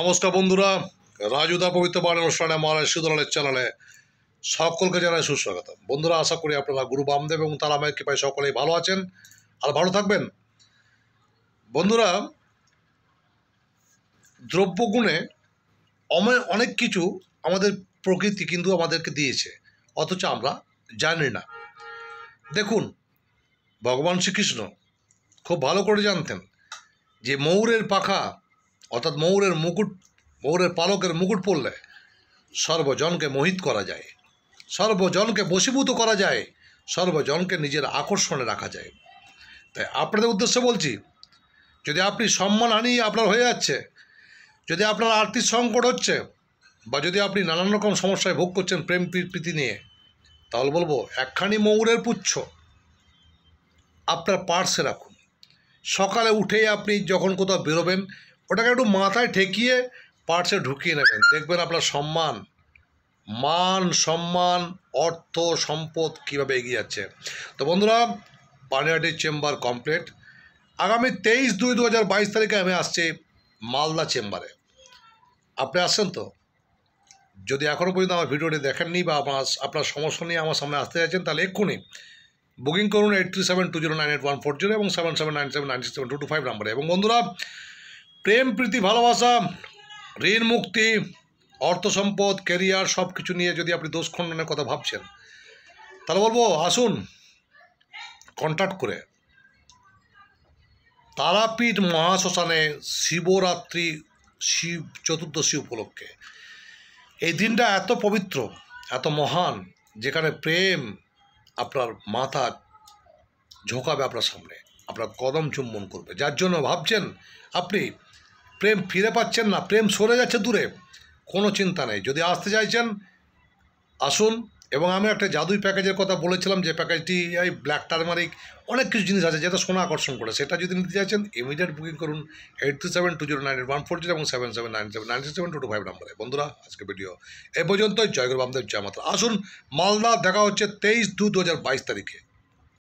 নমস্কার বন্ধুরা রাজুদা পবিত্র বাণ অনুষ্ঠানে মহারাজ সুদলের চ্যানেলে সকলকে জানাই সুস্বাগত বন্ধুরা আশা করি আপনারা গুরু বামদেব এবং তারা মায়ের কৃপায় সকলেই ভালো আছেন আর ভালো থাকবেন বন্ধুরা দ্রব্যগুণে অনেক কিছু আমাদের প্রকৃতি কিন্তু আমাদেরকে দিয়েছে অথচ আমরা জানি না দেখুন ভগবান শ্রীকৃষ্ণ খুব ভালো করে জানতেন যে ময়ূরের পাখা অর্থাৎ ময়ূরের মুকুট ময়ূরের পালকের মুকুট পরলে সর্বজনকে মোহিত করা যায় সর্বজনকে বশীভূত করা যায় সর্বজনকে নিজের আকর্ষণে রাখা যায় তাই আপনাদের উদ্দেশ্যে বলছি যদি আপনি সম্মান আনি আপনার হয়ে যাচ্ছে যদি আপনার আর্থিক সংকট হচ্ছে বা যদি আপনি নানান রকম সমস্যায় ভোগ করছেন প্রেম প্রীতি নিয়ে তাহলে বলবো একখানি ময়ূরের পুচ্ছ আপনার পার্সে রাখুন সকালে উঠেই আপনি যখন কোথাও বেরোবেন ওটাকে একটু মাথায় ঠেকিয়ে পার্সে ঢুকিয়ে নেবেন দেখবেন আপনার সম্মান মান সম্মান অর্থ সম্পদ কীভাবে এগিয়ে যাচ্ছে তো বন্ধুরা পানিহাটির চেম্বার কমপ্লিট আগামী তেইশ দুই দু হাজার বাইশ তারিখে আমি আসছি মালদা চেম্বারে আপনি আসছেন তো যদি এখনও পর্যন্ত আমার ভিডিওটি দেখেননি বা আপনার আপনার সমস্যা নিয়ে আমার সামনে আসতে চাইছেন তাহলে এক্ষুনি বুকিং করুন eight three seven two zero nine eight one four zero এবং seven seven nine seven nine seven two two five নাম্বারে এবং বন্ধুরা প্রেম প্রীতি ভালোবাসা ঋণ মুক্তি অর্থ সম্পদ ক্যারিয়ার সব কিছু নিয়ে যদি আপনি দোষ খণ্ডনের কথা ভাবছেন তাহলে বলবো আসুন কন্ট্যাক্ট করে তারাপীঠ মহাশ্মশানে শিবরাত্রি শিব চতুর্দশী উপলক্ষে এই দিনটা এত পবিত্র এত মহান যেখানে প্রেম আপনার মাথা ঝোঁকাবে আপনার সামনে আপনার কদম চুম্বন করবে যার জন্য ভাবছেন আপনি প্রেম ফিরে পাচ্ছেন না প্রেম সরে যাচ্ছে দূরে কোনো চিন্তা নেই যদি আসতে চাইছেন আসুন এবং আমি একটা জাদুই প্যাকেজের কথা বলেছিলাম যে প্যাকেজটি এই ব্ল্যাক টারমারিক অনেক কিছু জিনিস আছে যেটা সোনা আকর্ষণ করে সেটা যদি নিতে চাইছেন ইমিডিয়েট বুকিং করুন eight three seven two zero nine one four zero এবং seven seven nine seven nine seven two two five নাম্বারে বন্ধুরা আজকে ভিডিও এ পর্যন্তই জয়গুরু বামদেব জয় আসুন মালদা দেখা হচ্ছে তেইশ দু দু হাজার বাইশ তারিখে